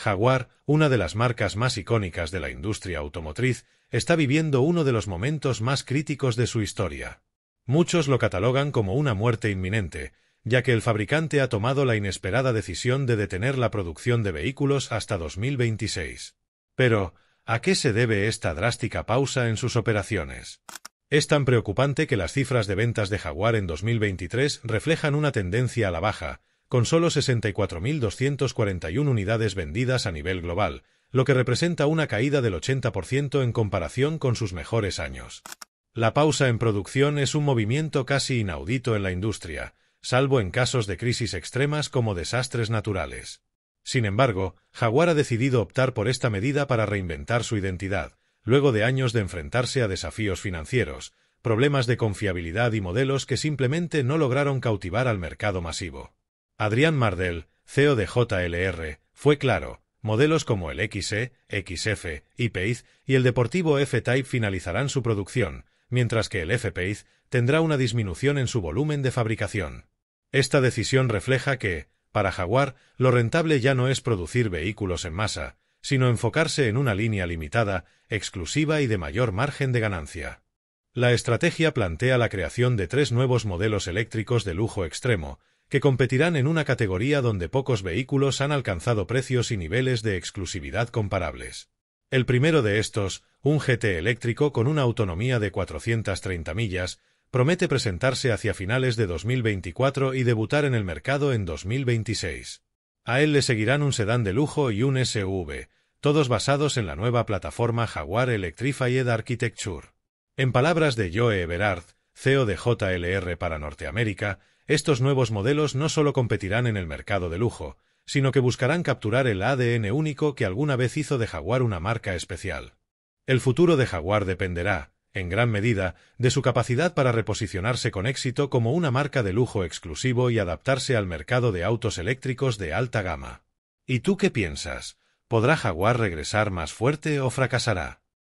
Jaguar, una de las marcas más icónicas de la industria automotriz, está viviendo uno de los momentos más críticos de su historia. Muchos lo catalogan como una muerte inminente, ya que el fabricante ha tomado la inesperada decisión de detener la producción de vehículos hasta 2026. Pero, ¿a qué se debe esta drástica pausa en sus operaciones? Es tan preocupante que las cifras de ventas de Jaguar en 2023 reflejan una tendencia a la baja, con solo 64.241 unidades vendidas a nivel global, lo que representa una caída del 80% en comparación con sus mejores años. La pausa en producción es un movimiento casi inaudito en la industria, salvo en casos de crisis extremas como desastres naturales. Sin embargo, Jaguar ha decidido optar por esta medida para reinventar su identidad, luego de años de enfrentarse a desafíos financieros, problemas de confiabilidad y modelos que simplemente no lograron cautivar al mercado masivo. Adrián Mardel, CEO de JLR, fue claro. Modelos como el XE, XF, y y el deportivo F-Type finalizarán su producción, mientras que el F-Pace tendrá una disminución en su volumen de fabricación. Esta decisión refleja que, para Jaguar, lo rentable ya no es producir vehículos en masa, sino enfocarse en una línea limitada, exclusiva y de mayor margen de ganancia. La estrategia plantea la creación de tres nuevos modelos eléctricos de lujo extremo, que competirán en una categoría donde pocos vehículos han alcanzado precios y niveles de exclusividad comparables. El primero de estos, un GT eléctrico con una autonomía de 430 millas, promete presentarse hacia finales de 2024 y debutar en el mercado en 2026. A él le seguirán un sedán de lujo y un SUV, todos basados en la nueva plataforma Jaguar Electrified Architecture. En palabras de Joe Everard, CEO de JLR para Norteamérica, estos nuevos modelos no solo competirán en el mercado de lujo, sino que buscarán capturar el ADN único que alguna vez hizo de Jaguar una marca especial. El futuro de Jaguar dependerá, en gran medida, de su capacidad para reposicionarse con éxito como una marca de lujo exclusivo y adaptarse al mercado de autos eléctricos de alta gama. ¿Y tú qué piensas? ¿Podrá Jaguar regresar más fuerte o fracasará?